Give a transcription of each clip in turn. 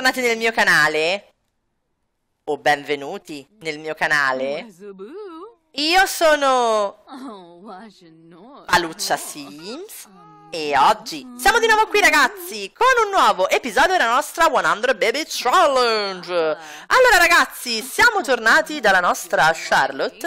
bentornati nel mio canale. O benvenuti nel mio canale. Io sono... Paluccia Sims. E oggi siamo di nuovo qui ragazzi con un nuovo episodio della nostra 100 Baby Challenge Allora ragazzi siamo tornati dalla nostra Charlotte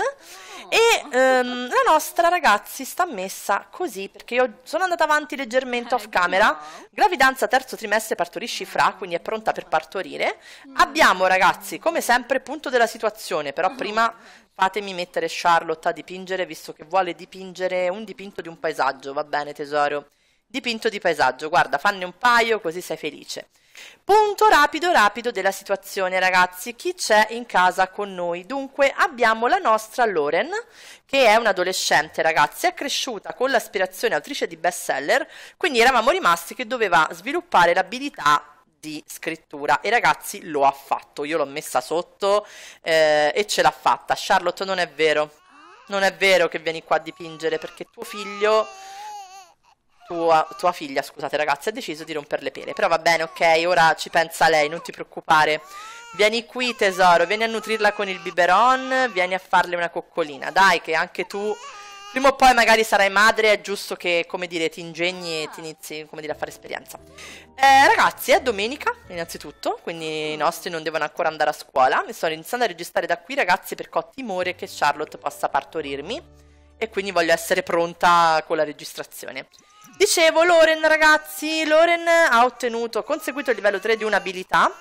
e ehm, la nostra ragazzi sta messa così, perché io sono andata avanti leggermente off eh, camera. Gravidanza terzo trimestre partorisci fra, ah. quindi è pronta per partorire. Mm. Abbiamo ragazzi, come sempre, punto della situazione, però ah. prima fatemi mettere Charlotte a dipingere, visto che vuole dipingere un dipinto di un paesaggio, va bene tesoro? Dipinto di paesaggio, guarda, fanne un paio così sei felice. Punto rapido rapido della situazione ragazzi, chi c'è in casa con noi? Dunque abbiamo la nostra Lauren che è un'adolescente ragazzi, è cresciuta con l'aspirazione autrice di best seller, quindi eravamo rimasti che doveva sviluppare l'abilità di scrittura e ragazzi lo ha fatto, io l'ho messa sotto eh, e ce l'ha fatta. Charlotte non è vero, non è vero che vieni qua a dipingere perché tuo figlio tua, tua, figlia, scusate ragazzi, ha deciso di romper le pere. Però va bene, ok, ora ci pensa lei, non ti preoccupare. Vieni qui tesoro, vieni a nutrirla con il biberon, vieni a farle una coccolina. Dai che anche tu prima o poi magari sarai madre, è giusto che, come dire, ti ingegni e ti inizi, come dire, a fare esperienza. Eh, ragazzi, è domenica, innanzitutto, quindi i nostri non devono ancora andare a scuola. Mi sono iniziando a registrare da qui, ragazzi, perché ho timore che Charlotte possa partorirmi. E quindi voglio essere pronta con la registrazione. Dicevo, Loren ragazzi, Loren ha ottenuto, ha conseguito il livello 3 di un'abilità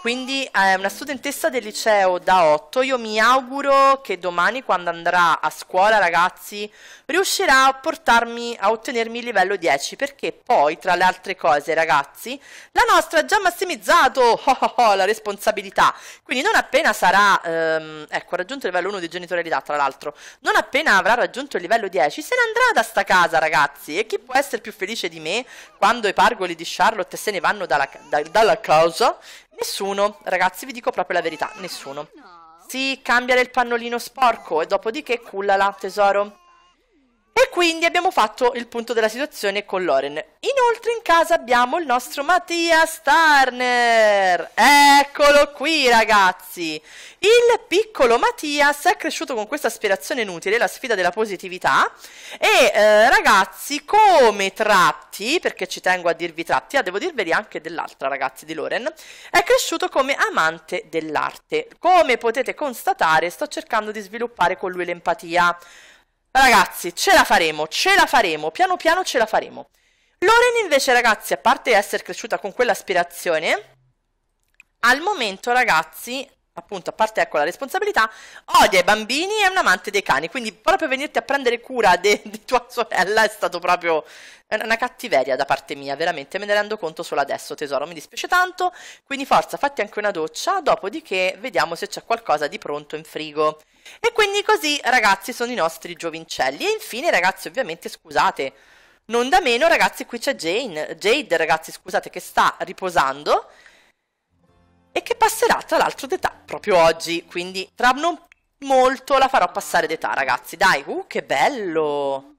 quindi è eh, una studentessa del liceo da 8, io mi auguro che domani quando andrà a scuola ragazzi riuscirà a portarmi a ottenermi il livello 10 perché poi tra le altre cose ragazzi la nostra ha già massimizzato oh oh oh, la responsabilità, quindi non appena sarà, ehm, ecco ha raggiunto il livello 1 di genitorialità tra l'altro, non appena avrà raggiunto il livello 10 se ne andrà da sta casa ragazzi e chi può essere più felice di me quando i pargoli di Charlotte se ne vanno dalla, da, dalla casa Nessuno, ragazzi, vi dico proprio la verità, nessuno. Sì, cambiare il pannolino sporco e dopodiché cullala, tesoro. E quindi abbiamo fatto il punto della situazione con Loren. Inoltre in casa abbiamo il nostro Mattias Turner. Eccolo qui ragazzi. Il piccolo Mattias è cresciuto con questa aspirazione inutile, la sfida della positività. E eh, ragazzi, come tratti, perché ci tengo a dirvi tratti, ah, devo dirveli anche dell'altra ragazzi di Loren, è cresciuto come amante dell'arte. Come potete constatare sto cercando di sviluppare con lui l'empatia. Ragazzi, ce la faremo, ce la faremo, piano piano ce la faremo. Loren invece, ragazzi, a parte essere cresciuta con quell'aspirazione, al momento, ragazzi, appunto, a parte ecco la responsabilità, odia i bambini e è un amante dei cani, quindi proprio venirti a prendere cura di, tua sorella è stato proprio una cattiveria da parte mia, veramente, me ne rendo conto solo adesso, tesoro, mi dispiace tanto, quindi forza, fatti anche una doccia, dopodiché vediamo se c'è qualcosa di pronto in frigo. E quindi così, ragazzi, sono i nostri giovincelli, e infine, ragazzi, ovviamente, scusate, non da meno, ragazzi, qui c'è Jane, Jade, ragazzi, scusate, che sta riposando, e che passerà tra l'altro d'età proprio oggi, quindi tra non molto la farò passare d'età ragazzi, dai, uh che bello!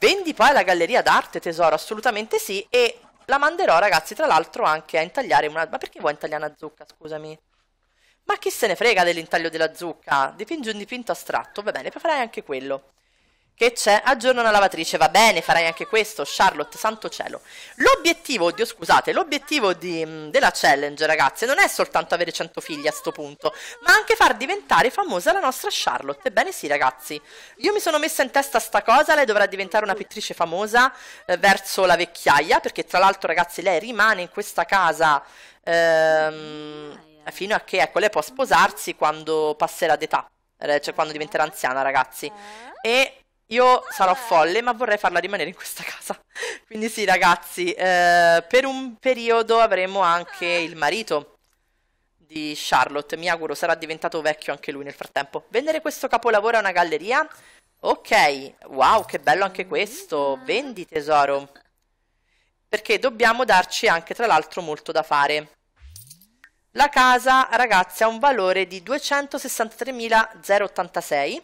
Vendi poi la galleria d'arte tesoro, assolutamente sì, e la manderò ragazzi tra l'altro anche a intagliare una... Ma perché vuoi intagliare una zucca, scusami? Ma chi se ne frega dell'intaglio della zucca? Dipingi un dipinto astratto, va bene, farai anche quello. Che c'è? Aggiorno una lavatrice, va bene, farai anche questo, Charlotte, santo cielo. L'obiettivo, oddio scusate, l'obiettivo mm, della challenge, ragazze, non è soltanto avere 100 figli a sto punto, ma anche far diventare famosa la nostra Charlotte. Ebbene sì, ragazzi, io mi sono messa in testa sta cosa, lei dovrà diventare una pittrice famosa eh, verso la vecchiaia, perché tra l'altro, ragazzi, lei rimane in questa casa... Ehm, fino a che ecco, lei può sposarsi quando passerà d'età, eh, cioè quando diventerà anziana, ragazzi. E io sarò folle, ma vorrei farla rimanere in questa casa. Quindi sì, ragazzi, eh, per un periodo avremo anche il marito di Charlotte. Mi auguro sarà diventato vecchio anche lui nel frattempo. Vendere questo capolavoro a una galleria? Ok, wow, che bello anche questo. Vendi, tesoro. Perché dobbiamo darci anche, tra l'altro, molto da fare. La casa, ragazzi, ha un valore di 263.086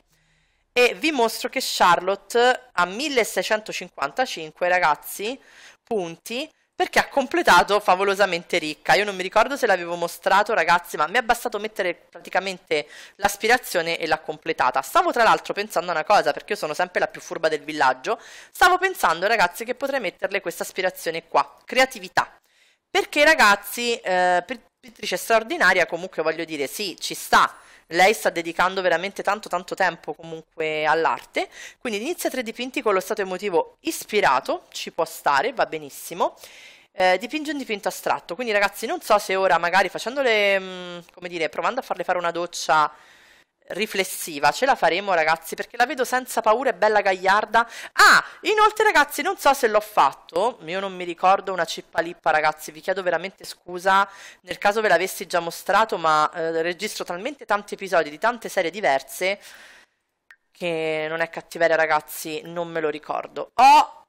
e vi mostro che Charlotte ha 1655 ragazzi punti perché ha completato favolosamente ricca. Io non mi ricordo se l'avevo mostrato, ragazzi, ma mi è bastato mettere praticamente l'aspirazione e l'ha completata. Stavo tra l'altro pensando a una cosa, perché io sono sempre la più furba del villaggio. Stavo pensando, ragazzi, che potrei metterle questa aspirazione qua, creatività. Perché ragazzi, eh, pittrice straordinaria, comunque voglio dire, sì, ci sta lei sta dedicando veramente tanto tanto tempo comunque all'arte, quindi inizia tre dipinti con lo stato emotivo ispirato, ci può stare, va benissimo. Eh, dipinge un dipinto astratto, quindi ragazzi non so se ora magari facendole, mm, come dire, provando a farle fare una doccia riflessiva, ce la faremo ragazzi perché la vedo senza paura è bella gagliarda ah, inoltre ragazzi non so se l'ho fatto, io non mi ricordo una cippa lippa ragazzi, vi chiedo veramente scusa nel caso ve l'avessi già mostrato ma eh, registro talmente tanti episodi di tante serie diverse che non è cattiveria ragazzi, non me lo ricordo ho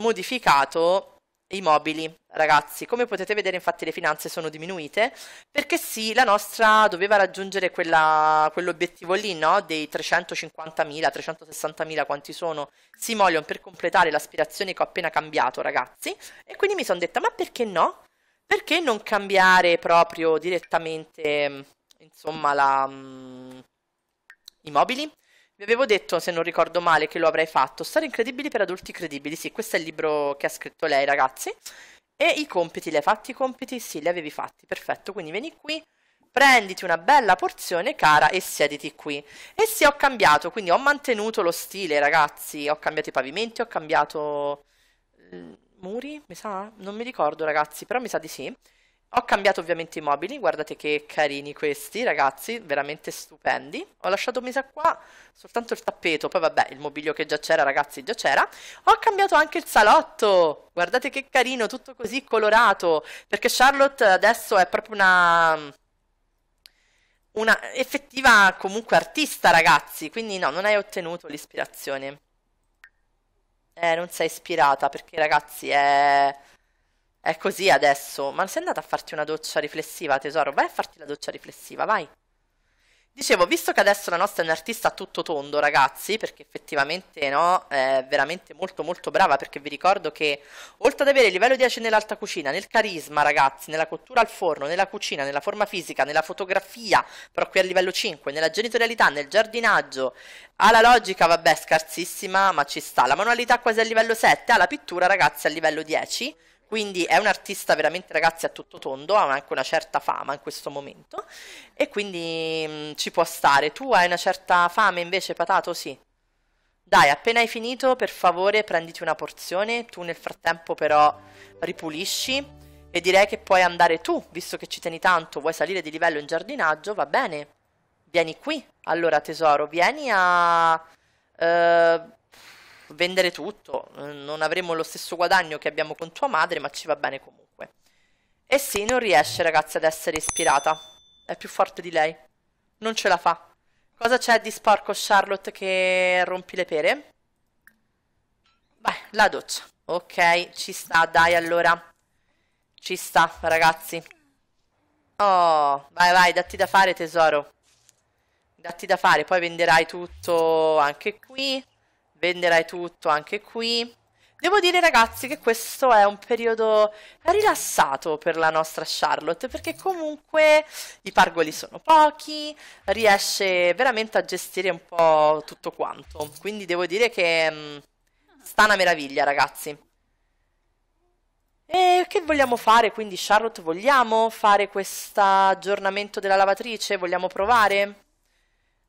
modificato i mobili, ragazzi. Come potete vedere, infatti, le finanze sono diminuite perché sì, la nostra doveva raggiungere quella, quell'obiettivo lì, no? Dei 350.000, 360.000, quanti sono Simoleon per completare l'aspirazione che ho appena cambiato, ragazzi. E quindi mi sono detta, ma perché no? Perché non cambiare proprio direttamente, insomma, la, um, i mobili? Vi avevo detto, se non ricordo male, che lo avrei fatto. Storie incredibili per adulti credibili. Sì, questo è il libro che ha scritto lei, ragazzi. E i compiti, li hai fatti i compiti? Sì, li avevi fatti. Perfetto, quindi vieni qui, prenditi una bella porzione, cara, e siediti qui. E sì, ho cambiato, quindi ho mantenuto lo stile, ragazzi. Ho cambiato i pavimenti, ho cambiato... Mm, muri, mi sa? Non mi ricordo, ragazzi, però mi sa di sì. Ho cambiato ovviamente i mobili, guardate che carini questi ragazzi, veramente stupendi. Ho lasciato messa qua soltanto il tappeto, poi vabbè il mobilio che già c'era ragazzi già c'era. Ho cambiato anche il salotto, guardate che carino, tutto così colorato, perché Charlotte adesso è proprio una, una effettiva comunque artista ragazzi, quindi no, non hai ottenuto l'ispirazione. Eh, non sei ispirata perché ragazzi è... È così adesso. Ma sei andata a farti una doccia riflessiva, tesoro? Vai a farti la doccia riflessiva, vai. Dicevo, visto che adesso la nostra è un'artista a tutto tondo, ragazzi, perché effettivamente no, è veramente molto molto brava, perché vi ricordo che oltre ad avere il livello 10 nell'alta cucina, nel carisma, ragazzi, nella cottura al forno, nella cucina, nella forma fisica, nella fotografia, però qui a livello 5, nella genitorialità, nel giardinaggio, alla logica, vabbè, scarsissima, ma ci sta. La manualità quasi al livello 7, alla pittura, ragazzi, al livello 10 quindi è un artista veramente ragazzi a tutto tondo, ha anche una certa fama in questo momento e quindi mh, mm, ci può stare. Tu hai una certa fame invece Patato? Sì. Dai, appena hai finito, per favore prenditi una porzione, tu nel frattempo però ripulisci e direi che puoi andare tu, visto che ci tieni tanto, vuoi salire di livello in giardinaggio, va bene. Vieni qui. Allora tesoro, vieni a... Eh, vendere tutto, eh, non avremo lo stesso guadagno che abbiamo con tua madre, ma ci va bene comunque. E sì, non riesce ragazzi ad essere ispirata, è più forte di lei, non ce la fa. Cosa c'è di sporco Charlotte che rompi le pere? Beh, la doccia. Ok, ci sta, dai allora. Ci sta, ragazzi. Oh, vai, vai, datti da fare tesoro. Datti da fare, poi venderai tutto anche qui venderai tutto anche qui. Devo dire ragazzi che questo è un periodo rilassato per la nostra Charlotte perché comunque i pargoli sono pochi, riesce veramente a gestire un po' tutto quanto, quindi devo dire che mh, mm, sta una meraviglia ragazzi. E che vogliamo fare quindi Charlotte? Vogliamo fare questo aggiornamento della lavatrice? Vogliamo provare?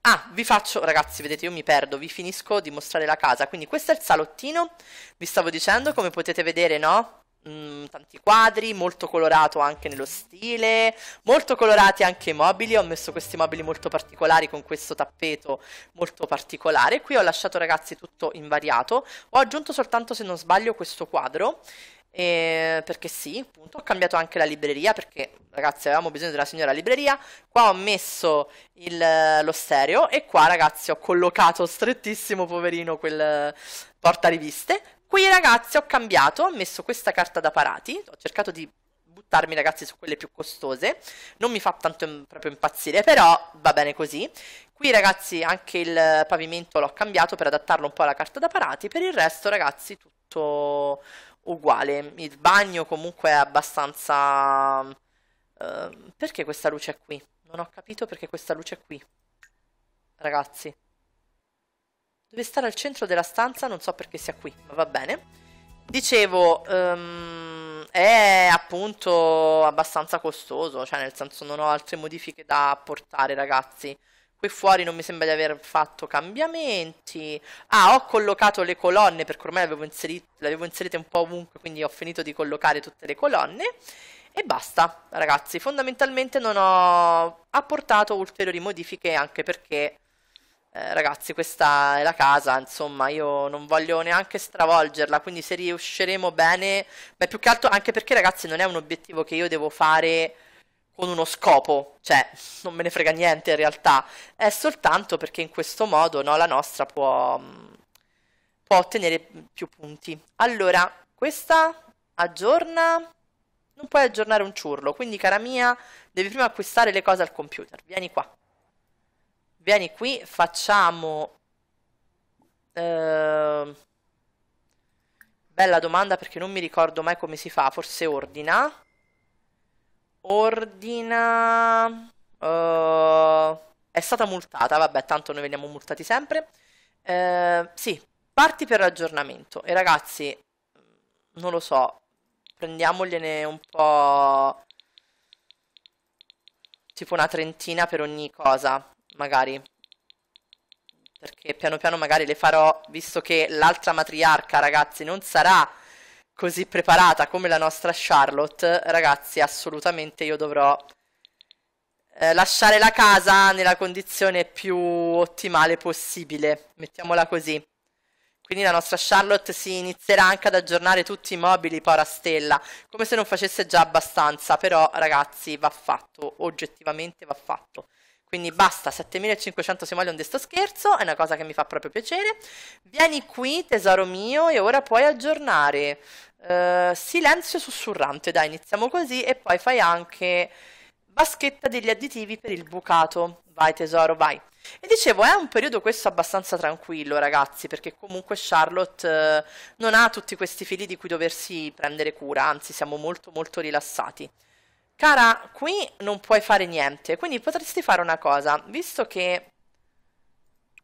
Ah, vi faccio, ragazzi, vedete, io mi perdo, vi finisco di mostrare la casa. Quindi questo è il salottino, vi stavo dicendo, come potete vedere, no? Mm, tanti quadri, molto colorato anche nello stile, molto colorati anche i mobili, ho messo questi mobili molto particolari con questo tappeto molto particolare, qui ho lasciato ragazzi tutto invariato, ho aggiunto soltanto se non sbaglio questo quadro e eh, perché sì, appunto, ho cambiato anche la libreria perché ragazzi avevamo bisogno della signora libreria. Qua ho messo il, eh, lo stereo e qua ragazzi ho collocato strettissimo poverino quel eh, porta riviste Qui ragazzi ho cambiato, ho messo questa carta da parati, ho cercato di buttarmi ragazzi su quelle più costose, non mi fa tanto proprio impazzire, però va bene così. Qui ragazzi anche il pavimento l'ho cambiato per adattarlo un po' alla carta da parati, per il resto ragazzi tutto uguale. Il bagno comunque è abbastanza... Uh, perché questa luce è qui? Non ho capito perché questa luce è qui. Ragazzi. Deve stare al centro della stanza, non so perché sia qui, ma va bene. Dicevo... Um è appunto abbastanza costoso, cioè nel senso non ho altre modifiche da apportare ragazzi. Qui fuori non mi sembra di aver fatto cambiamenti. Ah, ho collocato le colonne perché ormai le avevo, inserite, le avevo inserite un po' ovunque, quindi ho finito di collocare tutte le colonne. E basta, ragazzi. Fondamentalmente non ho apportato ulteriori modifiche anche perché eh, ragazzi, questa è la casa, insomma, io non voglio neanche stravolgerla, quindi se riusciremo bene, ma più che altro anche perché ragazzi non è un obiettivo che io devo fare con uno scopo, cioè non me ne frega niente in realtà, è soltanto perché in questo modo no, la nostra può, mm, può ottenere più punti. Allora, questa aggiorna, non puoi aggiornare un ciurlo, quindi cara mia devi prima acquistare le cose al computer, vieni qua. Vieni qui, facciamo... Eh, bella domanda perché non mi ricordo mai come si fa, forse ordina. Ordina... Eh, è stata multata, vabbè, tanto noi veniamo multati sempre. Eh, sì, parti per l'aggiornamento. E ragazzi, non lo so, prendiamogliene un po' tipo una trentina per ogni cosa magari. Perché piano piano magari le farò, visto che l'altra matriarca, ragazzi, non sarà così preparata come la nostra Charlotte. Ragazzi, assolutamente io dovrò eh, lasciare la casa nella condizione più ottimale possibile. Mettiamola così. Quindi la nostra Charlotte si inizierà anche ad aggiornare tutti i mobili, pora stella, come se non facesse già abbastanza, però ragazzi va fatto, oggettivamente va fatto. Quindi basta, 7500 simoleon di sto scherzo, è una cosa che mi fa proprio piacere. Vieni qui, tesoro mio, e ora puoi aggiornare. Uh, silenzio sussurrante, dai, iniziamo così, e poi fai anche vaschetta degli additivi per il bucato. Vai tesoro, vai. E dicevo, è un periodo questo abbastanza tranquillo, ragazzi, perché comunque Charlotte eh, non ha tutti questi fili di cui doversi prendere cura, anzi siamo molto molto rilassati. Cara, qui non puoi fare niente, quindi potresti fare una cosa, visto che...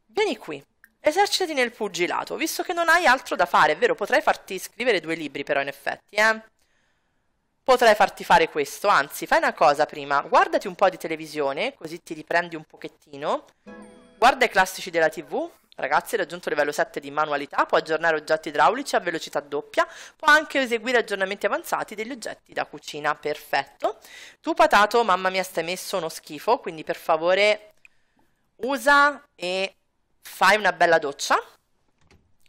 Vieni qui, esercitati nel pugilato, visto che non hai altro da fare, è vero, potrei farti scrivere due libri però in effetti, eh? Potrei farti fare questo, anzi, fai una cosa prima, guardati un po' di televisione, così ti riprendi un pochettino, guarda i classici della tv, Ragazzi, raggiunto il livello 7 di manualità, può aggiornare oggetti idraulici a velocità doppia, può anche eseguire aggiornamenti avanzati degli oggetti da cucina, perfetto. Tu patato, mamma mia, stai messo uno schifo, quindi per favore usa e fai una bella doccia.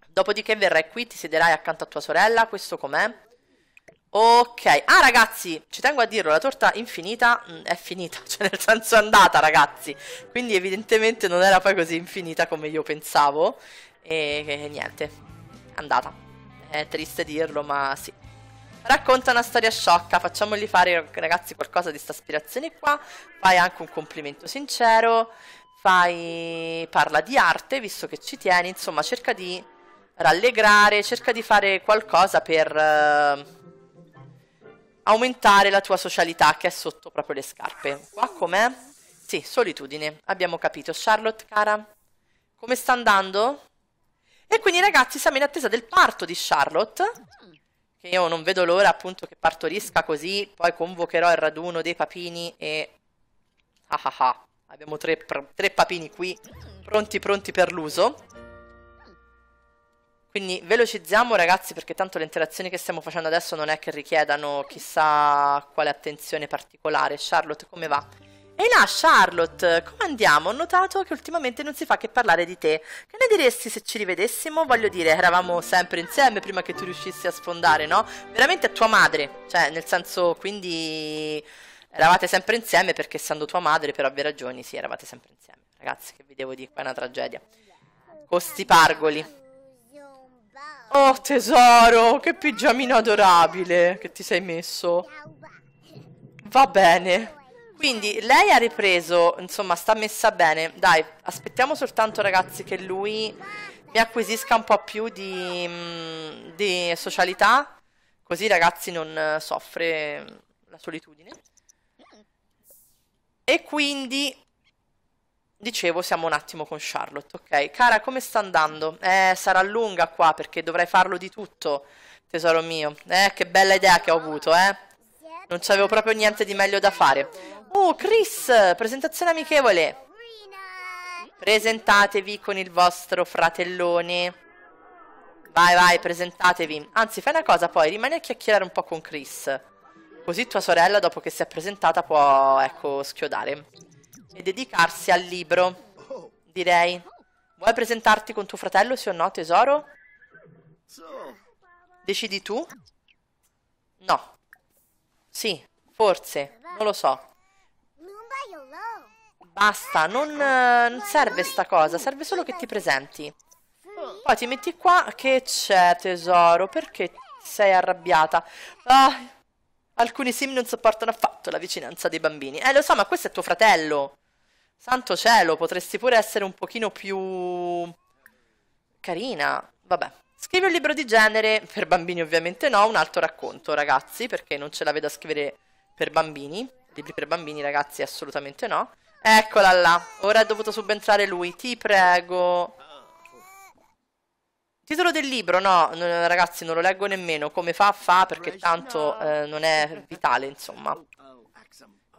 Dopodiché verrai qui, ti siederai accanto a tua sorella, questo com'è? Ok, ah ragazzi, ci tengo a dirlo, la torta infinita mh, mm, è finita, cioè nel senso è andata ragazzi, quindi evidentemente non era poi così infinita come io pensavo e, e niente, è andata, è triste dirlo ma sì. Racconta una storia sciocca, facciamogli fare ragazzi qualcosa di sta aspirazione qua, fai anche un complimento sincero, fai... parla di arte visto che ci tieni, insomma cerca di rallegrare, cerca di fare qualcosa per... Uh aumentare la tua socialità che è sotto proprio le scarpe. Qua com'è? Sì, solitudine, abbiamo capito. Charlotte, cara, come sta andando? E quindi ragazzi siamo in attesa del parto di Charlotte, che io non vedo l'ora appunto che partorisca così, poi convocherò il raduno dei papini e... Ah ah ah, abbiamo tre, tre papini qui, pronti pronti per l'uso. Quindi velocizziamo ragazzi perché tanto le interazioni che stiamo facendo adesso non è che richiedano chissà quale attenzione particolare. Charlotte come va? Ehi là Charlotte, come andiamo? Ho notato che ultimamente non si fa che parlare di te. Che ne diresti se ci rivedessimo? Voglio dire, eravamo sempre insieme prima che tu riuscissi a sfondare, no? Veramente a tua madre, cioè nel senso quindi eravate sempre insieme perché essendo tua madre per ovvie ragioni sì eravate sempre insieme. Ragazzi che vi devo dire, qua è una tragedia. Costi pargoli. Oh tesoro, che pigiamino adorabile che ti sei messo. Va bene. Quindi lei ha ripreso, insomma sta messa bene. Dai, aspettiamo soltanto ragazzi che lui mi acquisisca un po' più di, mm, di socialità. Così ragazzi non eh, soffre mm, la solitudine. E quindi Dicevo, siamo un attimo con Charlotte, ok? Cara, come sta andando? Eh, sarà lunga qua perché dovrei farlo di tutto, tesoro mio. Eh, che bella idea che ho avuto, eh? Non c'avevo proprio niente di meglio da fare. Oh, Chris, presentazione amichevole. Presentatevi con il vostro fratellone. Vai, vai, presentatevi. Anzi, fai una cosa poi, rimani a chiacchierare un po' con Chris. Così tua sorella, dopo che si è presentata, può, ecco, schiodare e dedicarsi al libro, direi. Vuoi presentarti con tuo fratello, sì o no, tesoro? Decidi tu? No. Sì, forse, non lo so. Basta, non, eh, non serve sta cosa, serve solo che ti presenti. Poi ti metti qua, che c'è tesoro? Perché sei arrabbiata? Ah, alcuni sim non sopportano affatto la vicinanza dei bambini. Eh lo so, ma questo è tuo fratello. Santo cielo, potresti pure essere un pochino più... carina. Vabbè. Scrivi un libro di genere, per bambini ovviamente no, un altro racconto, ragazzi, perché non ce la vedo a scrivere per bambini. Libri per bambini, ragazzi, assolutamente no. Eccola là, ora è dovuto subentrare lui, ti prego. Titolo del libro, no, ragazzi, non lo leggo nemmeno. Come fa, fa, perché tanto eh, non è vitale, insomma.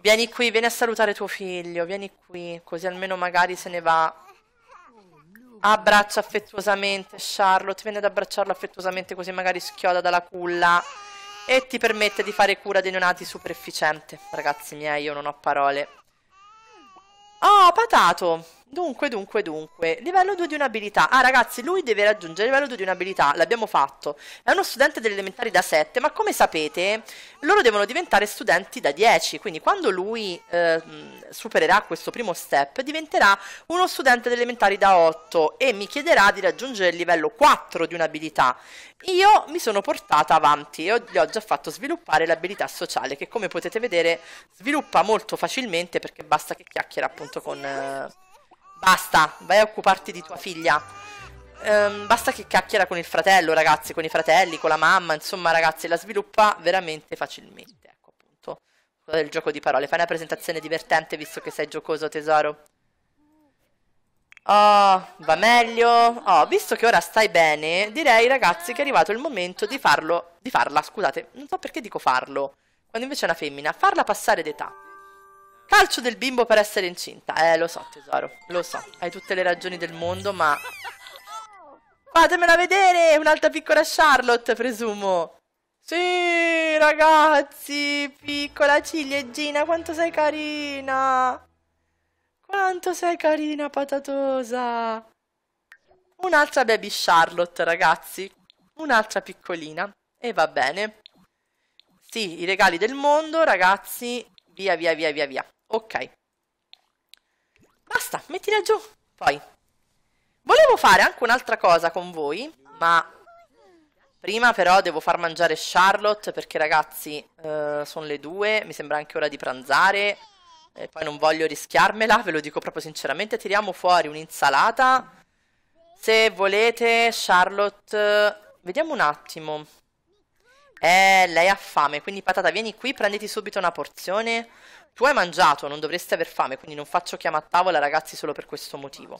Vieni qui, vieni a salutare tuo figlio, vieni qui, così almeno magari se ne va. Abbraccia affettuosamente Charlotte, vieni ad abbracciarlo affettuosamente così magari schioda dalla culla e ti permette di fare cura dei neonati super efficiente. Ragazzi miei, io non ho parole. Oh, patato! Dunque, dunque, dunque, livello 2 di un'abilità. Ah ragazzi, lui deve raggiungere il livello 2 di un'abilità, l'abbiamo fatto. È uno studente delle elementari da 7, ma come sapete, loro devono diventare studenti da 10, quindi quando lui eh, supererà questo primo step, diventerà uno studente delle elementari da 8 e mi chiederà di raggiungere il livello 4 di un'abilità. Io mi sono portata avanti e gli ho già fatto sviluppare l'abilità sociale, che come potete vedere sviluppa molto facilmente perché basta che chiacchiera appunto con... Eh, Basta, vai a occuparti di tua figlia. Um, basta che chiacchiera con il fratello, ragazzi, con i fratelli, con la mamma, insomma, ragazzi, la sviluppa veramente facilmente. Ecco, appunto, Scusate il gioco di parole. Fai una presentazione divertente visto che sei giocoso, tesoro. Oh, va meglio. Oh, visto che ora stai bene, direi, ragazzi, che è arrivato il momento di farlo, di farla, scusate, non so perché dico farlo, quando invece è una femmina, farla passare d'età. Calcio del bimbo per essere incinta. Eh, lo so, tesoro. Lo so. Hai tutte le ragioni del mondo, ma... Fatemela vedere! Un'altra piccola Charlotte, presumo. Sì, ragazzi! Piccola ciliegina, quanto sei carina! Quanto sei carina, patatosa! Un'altra baby Charlotte, ragazzi. Un'altra piccolina. E va bene. Sì, i regali del mondo, ragazzi. Via, via, via, via, via. Ok. Basta, mettila giù. Poi. Volevo fare anche un'altra cosa con voi, ma... Prima però devo far mangiare Charlotte perché ragazzi eh, sono le due, mi sembra anche ora di pranzare e poi non voglio rischiarmela, ve lo dico proprio sinceramente, tiriamo fuori un'insalata. Se volete Charlotte, vediamo un attimo. Eh, lei ha fame, quindi patata, vieni qui, prenditi subito una porzione. Tu hai mangiato, non dovresti aver fame, quindi non faccio chiama a tavola, ragazzi, solo per questo motivo.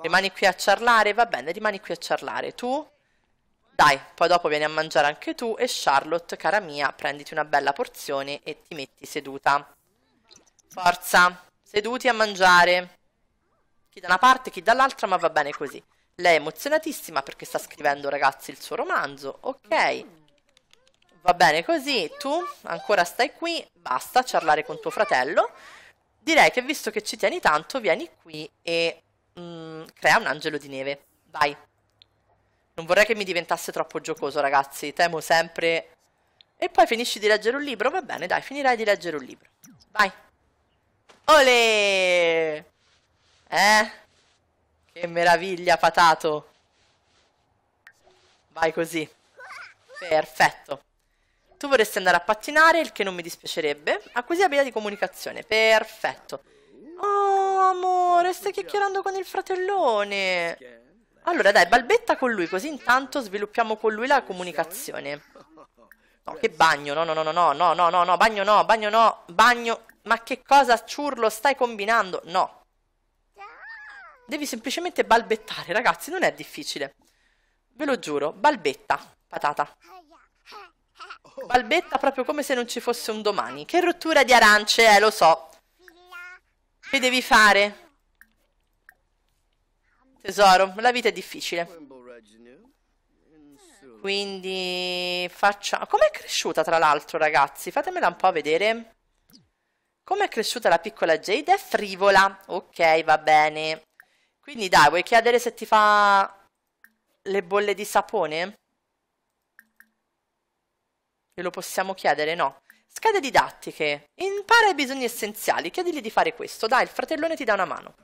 Rimani qui a ciarlare, Va bene, rimani qui a ciarlare. Tu? Dai, poi dopo vieni a mangiare anche tu e Charlotte, cara mia, prenditi una bella porzione e ti metti seduta. Forza, seduti a mangiare. Chi da una parte, chi dall'altra, ma va bene così. Lei è emozionatissima perché sta scrivendo, ragazzi, il suo romanzo. Ok va bene così, tu ancora stai qui, basta parlare con tuo fratello. Direi che visto che ci tieni tanto, vieni qui e mh, mm, crea un angelo di neve. Vai. Non vorrei che mi diventasse troppo giocoso, ragazzi. Temo sempre... E poi finisci di leggere un libro? Va bene, dai, finirai di leggere un libro. Vai. Ole! Eh? Che meraviglia, patato. Vai così. Perfetto. Tu vorresti andare a pattinare, il che non mi dispiacerebbe. Acquisire abilità di comunicazione. Perfetto. Oh, amore, stai chiacchierando con il fratellone. Allora, dai, balbetta con lui, così intanto sviluppiamo con lui la comunicazione. No, che bagno, no, no, no, no, no, no, no, no, no, bagno no, bagno no, bagno... Ma che cosa, ciurlo, stai combinando? No. Devi semplicemente balbettare, ragazzi, non è difficile. Ve lo giuro, balbetta, patata. Balbetta proprio come se non ci fosse un domani. Che rottura di arance, eh, lo so. Che devi fare? Tesoro, la vita è difficile. Quindi facciamo... Com'è cresciuta tra l'altro, ragazzi? Fatemela un po' vedere. Com'è cresciuta la piccola Jade? È frivola. Ok, va bene. Quindi dai, vuoi chiedere se ti fa le bolle di sapone? Glielo possiamo chiedere, no? Schede didattiche. Impara i bisogni essenziali. Chiedigli di fare questo. Dai, il fratellone ti dà una mano.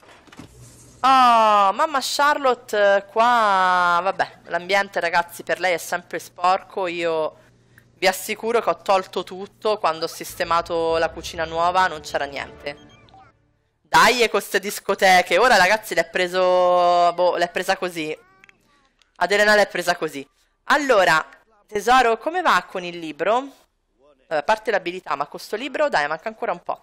Oh, mamma Charlotte qua... Vabbè, l'ambiente ragazzi per lei è sempre sporco. Io vi assicuro che ho tolto tutto. Quando ho sistemato la cucina nuova non c'era niente. Dai e queste discoteche. Ora ragazzi l'è preso... Boh, l'è presa così. Adelena l'è presa così. Allora, Tesoro, come va con il libro? Eh, a parte l'abilità, ma questo libro, dai, manca ancora un po'.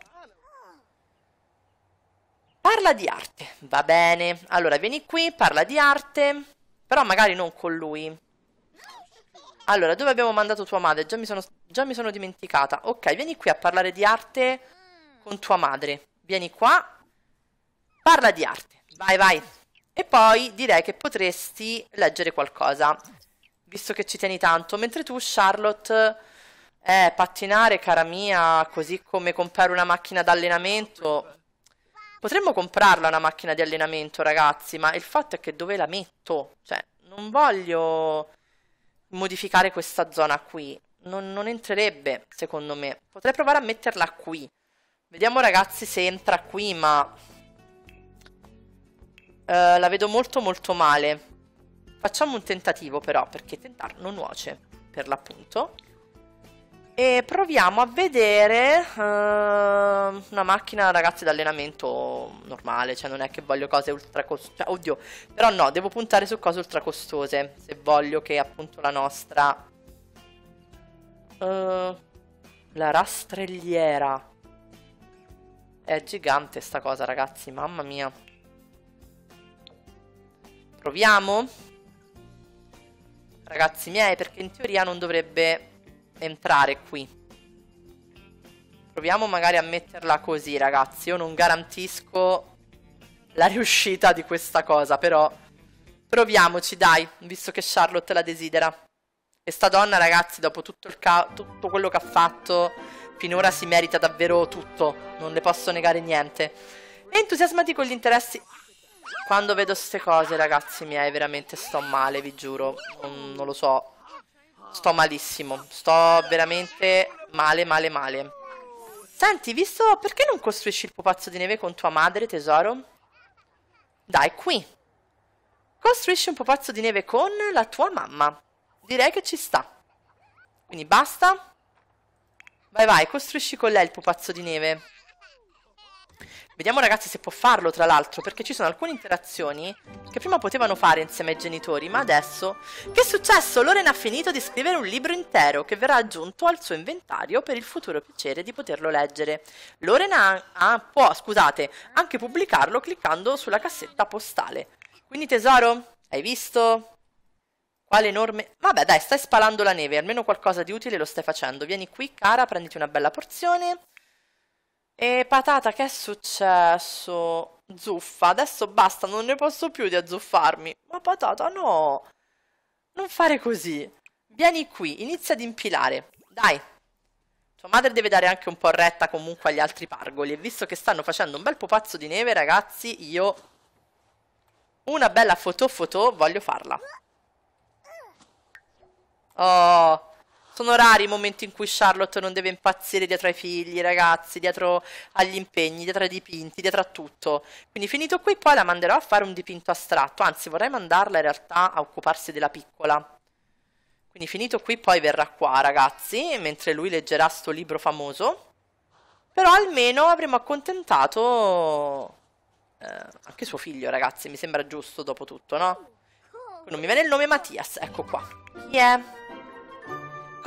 Parla di arte, va bene. Allora, vieni qui, parla di arte, però magari non con lui. Allora, dove abbiamo mandato tua madre? Già mi sono, già mi sono dimenticata. Ok, vieni qui a parlare di arte con tua madre. Vieni qua, parla di arte. Vai, vai. E poi direi che potresti leggere qualcosa visto che ci tieni tanto, mentre tu, Charlotte, eh, pattinare, cara mia, così come comprare una macchina d'allenamento. Potremmo comprarla una macchina di allenamento, ragazzi, ma il fatto è che dove la metto? Cioè, non voglio modificare questa zona qui. Non, non entrerebbe, secondo me. Potrei provare a metterla qui. Vediamo, ragazzi, se entra qui, ma... Eh, la vedo molto molto male Facciamo un tentativo però, perché tentare non nuoce, per l'appunto. E proviamo a vedere uh, una macchina, ragazzi, d'allenamento normale, cioè non è che voglio cose ultra costose, cioè, oddio, però no, devo puntare su cose ultra costose, se voglio che appunto la nostra... Uh, la rastrelliera. È gigante sta cosa, ragazzi, mamma mia. Proviamo? ragazzi miei, perché in teoria non dovrebbe entrare qui. Proviamo magari a metterla così, ragazzi. Io non garantisco la riuscita di questa cosa, però proviamoci, dai, visto che Charlotte la desidera. E sta donna, ragazzi, dopo tutto, tutto quello che ha fatto, finora si merita davvero tutto. Non le posso negare niente. entusiasmati con gli interessi... Quando vedo queste cose, ragazzi miei, veramente sto male, vi giuro. Non, non lo so. Sto malissimo. Sto veramente male, male, male. Senti, visto... Perché non costruisci il pupazzo di neve con tua madre, tesoro? Dai, qui. Costruisci un pupazzo di neve con la tua mamma. Direi che ci sta. Quindi basta. Vai, vai, costruisci con lei il pupazzo di neve. Vediamo ragazzi se può farlo tra l'altro perché ci sono alcune interazioni che prima potevano fare insieme ai genitori ma adesso... Che è successo? Loren ha finito di scrivere un libro intero che verrà aggiunto al suo inventario per il futuro piacere di poterlo leggere. Loren ha, ha, può, scusate, anche pubblicarlo cliccando sulla cassetta postale. Quindi tesoro, hai visto? Quale enorme... Vabbè dai, stai spalando la neve, almeno qualcosa di utile lo stai facendo. Vieni qui cara, prenditi una bella porzione... E patata, che è successo? Zuffa, adesso basta, non ne posso più di azzuffarmi. Ma patata, no! Non fare così. Vieni qui, inizia ad impilare. Dai! Tua madre deve dare anche un po' retta comunque agli altri pargoli. E visto che stanno facendo un bel pupazzo di neve, ragazzi, io... Una bella foto foto voglio farla. Oh, sono rari i momenti in cui Charlotte non deve impazzire dietro ai figli, ragazzi, dietro agli impegni, dietro ai dipinti, dietro a tutto. Quindi finito qui poi la manderò a fare un dipinto astratto, anzi vorrei mandarla in realtà a occuparsi della piccola. Quindi finito qui poi verrà qua, ragazzi, mentre lui leggerà sto libro famoso. Però almeno avremo accontentato eh, anche suo figlio, ragazzi, mi sembra giusto dopo tutto, no? Non mi viene il nome Mattias, ecco qua. Chi è?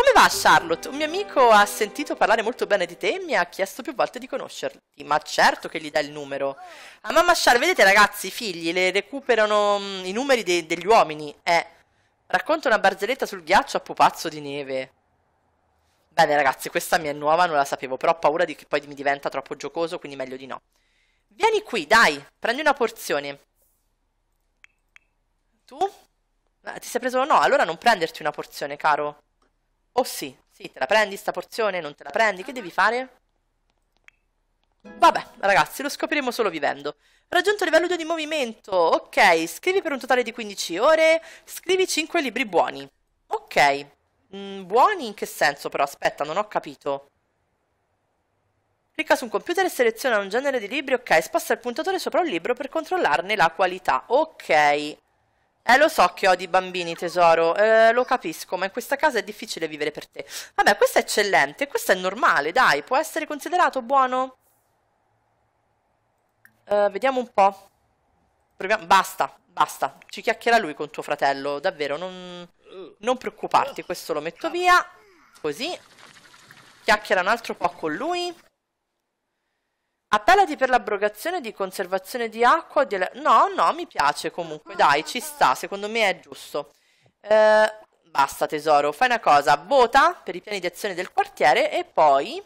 Come va Charlotte? Un mio amico ha sentito parlare molto bene di te e mi ha chiesto più volte di conoscerti, ma certo che gli dà il numero. A ah, mamma Charlotte, vedete ragazzi, i figli le recuperano mh, mm, i numeri de degli uomini, eh. Racconta una barzelletta sul ghiaccio a pupazzo di neve. Bene ragazzi, questa mi è nuova, non la sapevo, però ho paura di che poi mi diventa troppo giocoso, quindi meglio di no. Vieni qui, dai, prendi una porzione. Tu? Ah, ti sei preso? No, allora non prenderti una porzione, caro. Oh sì, sì, te la prendi sta porzione, non te la prendi, che devi fare? Vabbè, ragazzi, lo scopriremo solo vivendo. Raggiunto livello 2 di movimento. Ok, scrivi per un totale di 15 ore, scrivi 5 libri buoni. Ok. Mm, buoni in che senso però? Aspetta, non ho capito. Clicca su un computer e seleziona un genere di libri. Ok, sposta il puntatore sopra un libro per controllarne la qualità. Ok. Eh, lo so che ho di bambini, tesoro, eh, lo capisco, ma in questa casa è difficile vivere per te. Vabbè, questo è eccellente, questo è normale, dai, può essere considerato buono? Eh, vediamo un po'. Proviamo... Basta, basta, ci chiacchiera lui con tuo fratello, davvero, non, non preoccuparti, questo lo metto via, così. Chiacchiera un altro po' con lui. Appellati per l'abrogazione di conservazione di acqua. Di... No, no, mi piace comunque, dai, ci sta, secondo me è giusto. Eh, basta tesoro, fai una cosa, vota per i piani di azione del quartiere e poi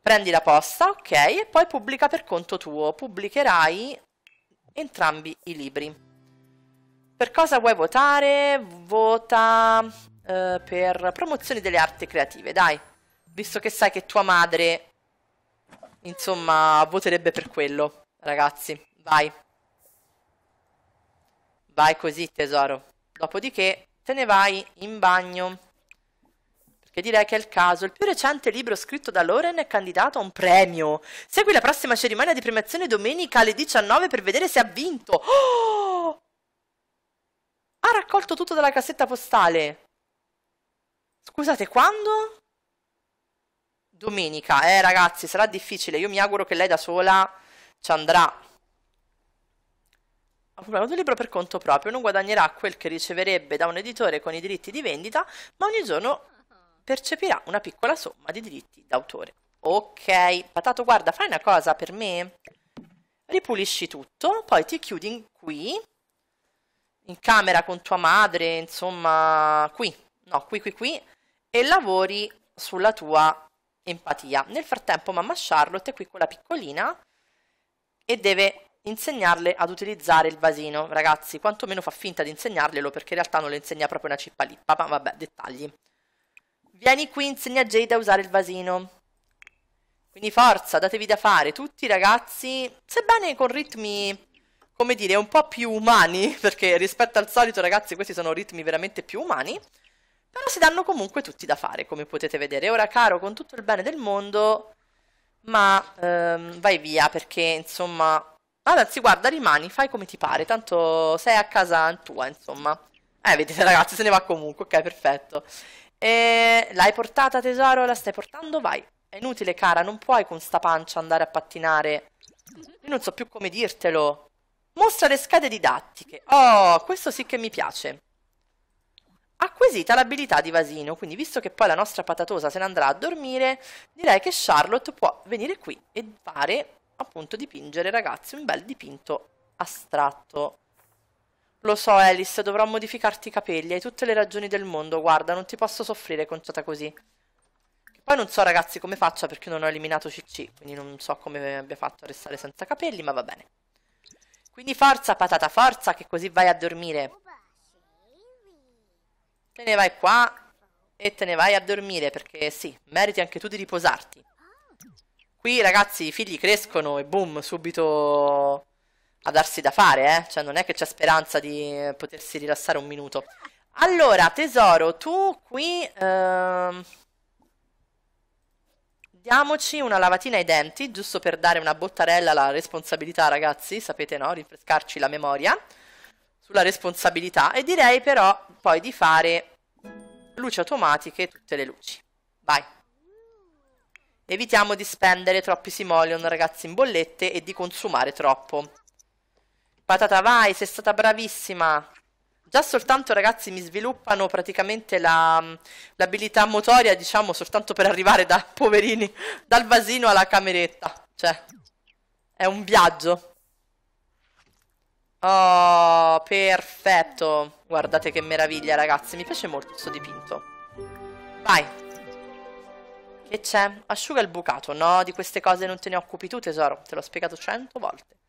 prendi la posta, ok, e poi pubblica per conto tuo, pubblicherai entrambi i libri. Per cosa vuoi votare? Vota eh, per promozione delle arti creative, dai, visto che sai che tua madre Insomma, voterebbe per quello, ragazzi. Vai. Vai così, tesoro. Dopodiché te ne vai in bagno. Perché direi che è il caso. Il più recente libro scritto da Loren è candidato a un premio. Segui la prossima cerimonia di premiazione domenica alle 19 per vedere se ha vinto. Oh! Ha raccolto tutto dalla cassetta postale. Scusate, quando? Domenica, eh ragazzi, sarà difficile. Io mi auguro che lei da sola ci andrà. Ha pubblicato un libro per conto proprio, non guadagnerà quel che riceverebbe da un editore con i diritti di vendita, ma ogni giorno percepirà una piccola somma di diritti d'autore. Ok, Patato, guarda, fai una cosa per me. Ripulisci tutto, poi ti chiudi in qui, in camera con tua madre, insomma, qui, no, qui, qui, qui, e lavori sulla tua empatia. Nel frattempo mamma Charlotte è qui con la piccolina e deve insegnarle ad utilizzare il vasino. Ragazzi, quantomeno fa finta di insegnarglielo perché in realtà non le insegna proprio una cippa lippa, ma vabbè, dettagli. Vieni qui, insegna a Jade a usare il vasino. Quindi forza, datevi da fare, tutti i ragazzi, sebbene con ritmi, come dire, un po' più umani, perché rispetto al solito ragazzi questi sono ritmi veramente più umani, però si danno comunque tutti da fare, come potete vedere. Ora, caro, con tutto il bene del mondo, ma ehm, vai via perché, insomma... Anzi, guarda, rimani, fai come ti pare, tanto sei a casa tua, insomma. Eh, vedete ragazzi, se ne va comunque, ok, perfetto. E... L'hai portata, tesoro? La stai portando? Vai. È inutile, cara, non puoi con sta pancia andare a pattinare. Io non so più come dirtelo. Mostra le schede didattiche. Oh, questo sì che mi piace acquisita l'abilità di Vasino, quindi visto che poi la nostra patatosa se ne andrà a dormire, direi che Charlotte può venire qui e fare, appunto, dipingere, ragazzi, un bel dipinto astratto. Lo so, Alice, dovrò modificarti i capelli, hai tutte le ragioni del mondo, guarda, non ti posso soffrire conciata così. poi non so, ragazzi, come faccia perché non ho eliminato CC, quindi non so come abbia fatto a restare senza capelli, ma va bene. Quindi forza, patata, forza, che così vai a dormire te ne vai qua e te ne vai a dormire perché sì, meriti anche tu di riposarti. Qui ragazzi i figli crescono e boom, subito a darsi da fare, eh? Cioè non è che c'è speranza di potersi rilassare un minuto. Allora, tesoro, tu qui... Ehm... Diamoci una lavatina ai denti, giusto per dare una bottarella alla responsabilità, ragazzi, sapete no? Rinfrescarci la memoria sulla responsabilità. E direi però poi di fare luci automatiche tutte le luci. Vai. Evitiamo di spendere troppi simoleon ragazzi in bollette e di consumare troppo. Patata vai, sei stata bravissima. Già soltanto ragazzi mi sviluppano praticamente l'abilità la, motoria, diciamo, soltanto per arrivare da poverini, dal vasino alla cameretta. Cioè, è un viaggio. Oh, perfetto. Guardate che meraviglia, ragazzi. Mi piace molto questo dipinto. Vai. Che c'è? Asciuga il bucato. No, di queste cose non te ne occupi tu, tesoro. Te l'ho spiegato cento volte.